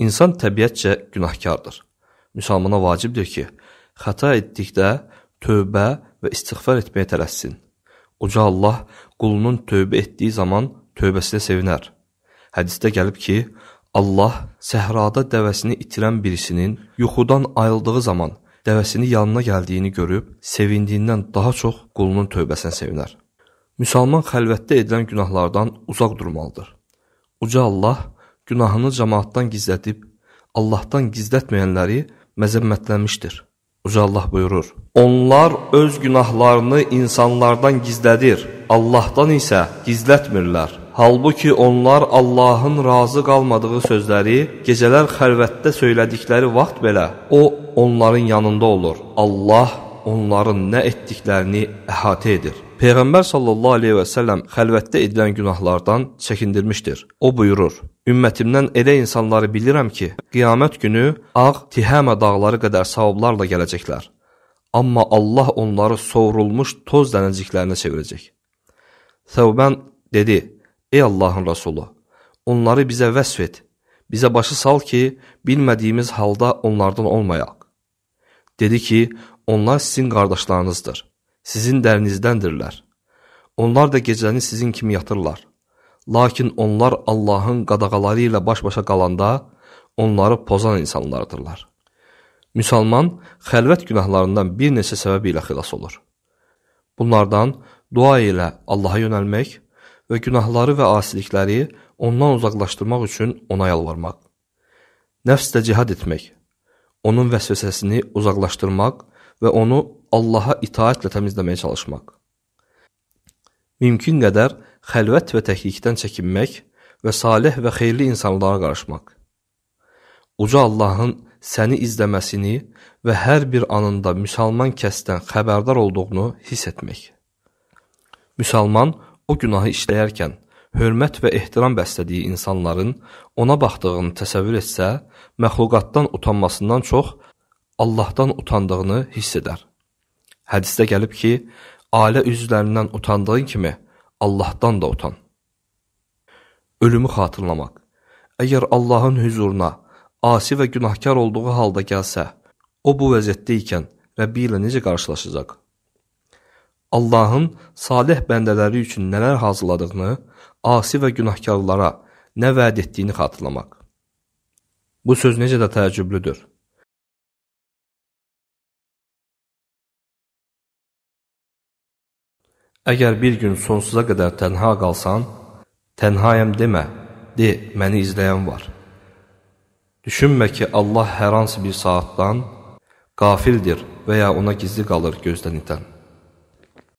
İnsan təbiətcə günahkardır. Müsəlmana vacibdir ki, xəta etdikdə tövbə və istighfar etməyə tələssin. Uca Allah qulunun tövbə etdiyi zaman tövbəsinə sevinər. Hədisdə gəlib ki, Allah səhrada dəvəsini itirən birisinin yuxudan ayıldığı zaman dəvəsini yanına gəldiyini görüb sevindiyindən daha çox qulunun tövbəsinə sevinər. Müsəlman xəlvətdə edilən günahlardan uzaq durmalıdır. Uca Allah günahını cəmaatdan gizlədib, Allahdan gizlətməyənləri məzəmmətləmişdir. Uca Allah buyurur, Onlar öz günahlarını insanlardan gizlədir, Allahdan isə gizlətmirlər. Halbuki onlar Allahın razı qalmadığı sözləri gecələr xəlvətdə söylədikləri vaxt belə, O onların yanında olur. Allah onların nə etdiklərini əhatə edir. Peyğəmbər sallallahu əleyhi və səlləm xəlvətdə edilən günahlardan çəkindirmişdir. O buyurur: "Ümmətimdən elə insanları bilirəm ki, qiyamət günü ağ Tihama dağları qədər savablarla gələcəklər. Amma Allah onları sovrulmuş toz dənəciklərinə çevirəcək." Səvban dedi: "Ey Allahın Rəsulu, onları bizə vəsf et. Bizə başı sal ki, bilmədiyimiz halda onlardan olmayaq." Dedi ki, Onlar sizin qardaşlarınızdır. Sizin dərinizdəndirlər. Onlar da gecəni sizin kimi yatırlar. Lakin onlar Allahın qadağaları ilə baş-başa qalanda onları pozan insanlardırlar. Müsəlman xəlvət günahlarından bir neçə səbəb ilə xilas olur. Bunlardan dua ilə Allaha yönəlmək və günahları və asilikləri ondan uzaqlaşdırmaq üçün ona yalvarmaq. Nəfsdə cihad etmək, onun vəsvəsəsini uzaqlaşdırmaq və onu Allaha itaatlə təmizləməyə çalışmaq. Mümkün qədər xəlvət və təklikdən çəkinmək və salih və xeyirli insanlara qarışmaq. Uca Allahın səni izləməsini və hər bir anında müsəlman kəsdən xəbərdar olduğunu hiss etmək. Müsəlman o günahı işləyərkən hörmət və ehtiram bəslədiyi insanların ona baxdığını təsəvvür etsə, məxluqatdan utanmasından çox Allahdan utandığını hiss edər. Hədisdə gəlib ki, ailə üzvlərindən utandığın kimi Allahdan da utan. Ölümü xatırlamaq. Əgər Allahın huzuruna asi və günahkar olduğu halda gəlsə, o bu vəziyyətdə ikən Rəbbi ilə necə qarşılaşacaq? Allahın salih bəndələri üçün nələr hazırladığını, asi və günahkarlara nə vəd etdiyini xatırlamaq. Bu söz necə də təəccüblüdür. Əgər bir gün sonsuza qədər tənha qalsan, tənhayəm demə, de, məni izləyən var. Düşünmə ki, Allah hər hansı bir saatdan qafildir və ya ona gizli qalır gözdən itən.